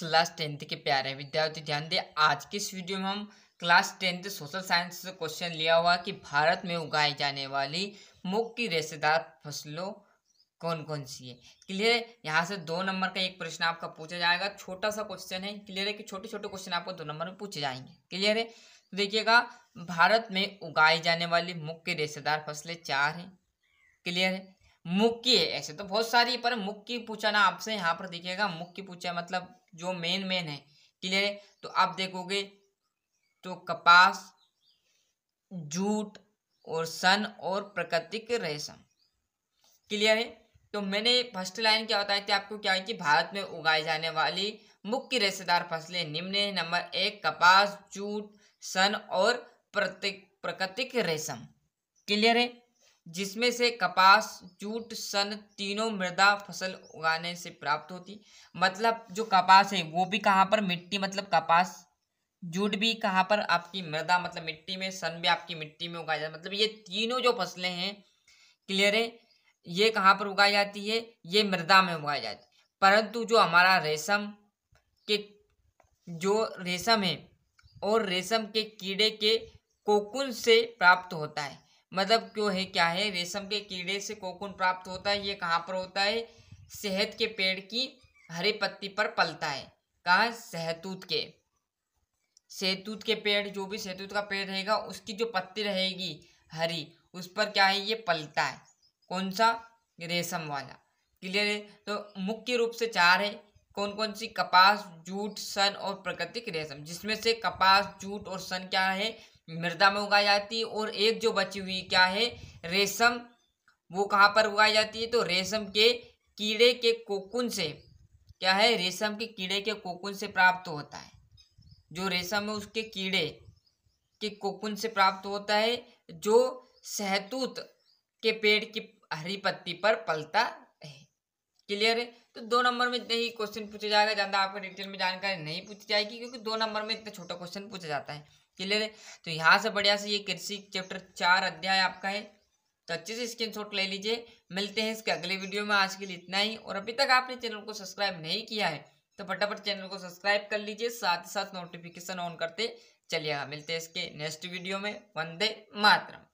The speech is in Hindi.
क्लास टेंथ के प्यारे विद्यार्थी ध्यान दें आज के इस वीडियो में हम क्लास टेंथ सोशल साइंस से क्वेश्चन लिया हुआ कि भारत में उगाई जाने वाली मुख्य रेशेदार फसलों कौन कौन सी है क्लियर है यहाँ से दो नंबर का एक प्रश्न आपका पूछा जाएगा छोटा सा क्वेश्चन है क्लियर है कि छोटे छोटे क्वेश्चन आपको दो नंबर में पूछे जाएंगे क्लियर है तो देखिएगा भारत में उगाई जाने वाली मुख्य रेशेदार फसलें चार हैं क्लियर है मुक्की है ऐसे तो बहुत सारी पर मुक्की पूछा ना आपसे यहाँ पर दिखेगा मुख्य पूछा मतलब जो मेन मेन है क्लियर है तो आप देखोगे तो कपास जूट और सन और प्राकृतिक रेशम क्लियर है तो मैंने फर्स्ट लाइन क्या बताई थी आपको क्या है कि भारत में उगाई जाने वाली मुख्य रेशेदार फसलें निम्न है नंबर एक कपास जूट सन और प्रकृतिक रेशम क्लियर है जिसमें से कपास जूट सन तीनों मृदा फसल उगाने से प्राप्त होती मतलब जो कपास है वो भी कहाँ पर मिट्टी मतलब कपास जूट भी कहाँ पर आपकी मृदा मतलब मिट्टी में सन भी आपकी मिट्टी में उगाया जाता मतलब ये तीनों जो फसलें हैं क्लियर है ये कहाँ पर उगाई जाती है ये मृदा में उगाई जाती परंतु जो हमारा रेशम के जो रेशम है और रेशम के कीड़े के कोकुन से प्राप्त होता है मतलब क्यों है क्या है रेशम के कीड़े से कोकुन प्राप्त होता है ये कहाँ पर होता है सेहत के पेड़ की हरी पत्ती पर पलता है कहाँ सहतूत के सहतूत के पेड़ जो भी सहतूत का पेड़ रहेगा उसकी जो पत्ती रहेगी हरी उस पर क्या है ये पलता है कौन सा रेशम वाला क्लियर है तो मुख्य रूप से चार है कौन कौन सी कपास जूट सन और प्राकृतिक रेशम जिसमें से कपास जूट और सन क्या है मृदा में उगाई जाती है और एक जो बची हुई क्या है रेशम वो कहाँ पर उगाई जाती है तो रेशम के कीड़े के कोकुन से क्या है रेशम के कीड़े के कोकुन से प्राप्त होता है जो रेशम है उसके कीड़े के कोकुन से प्राप्त होता है जो सहतूत के पेड़ की हरी पत्ती पर पलता क्लियर है तो दो नंबर में इतने ही क्वेश्चन पूछा जाएगा ज़्यादा आपको डिटेल में जानकारी नहीं पूछी जाएगी क्योंकि दो नंबर में इतना छोटा क्वेश्चन पूछा जाता है क्लियर है तो यहाँ से बढ़िया से ये कृषि चैप्टर चार अध्याय आपका है तो अच्छे से स्क्रीन शॉट ले लीजिए मिलते हैं इसके अगले वीडियो में आज के लिए इतना ही और अभी तक आपने चैनल को सब्सक्राइब नहीं किया है तो फटाफट चैनल को सब्सक्राइब कर लीजिए साथ ही साथ नोटिफिकेशन ऑन करते चलिएगा मिलते हैं इसके नेक्स्ट वीडियो में वंदे मातरम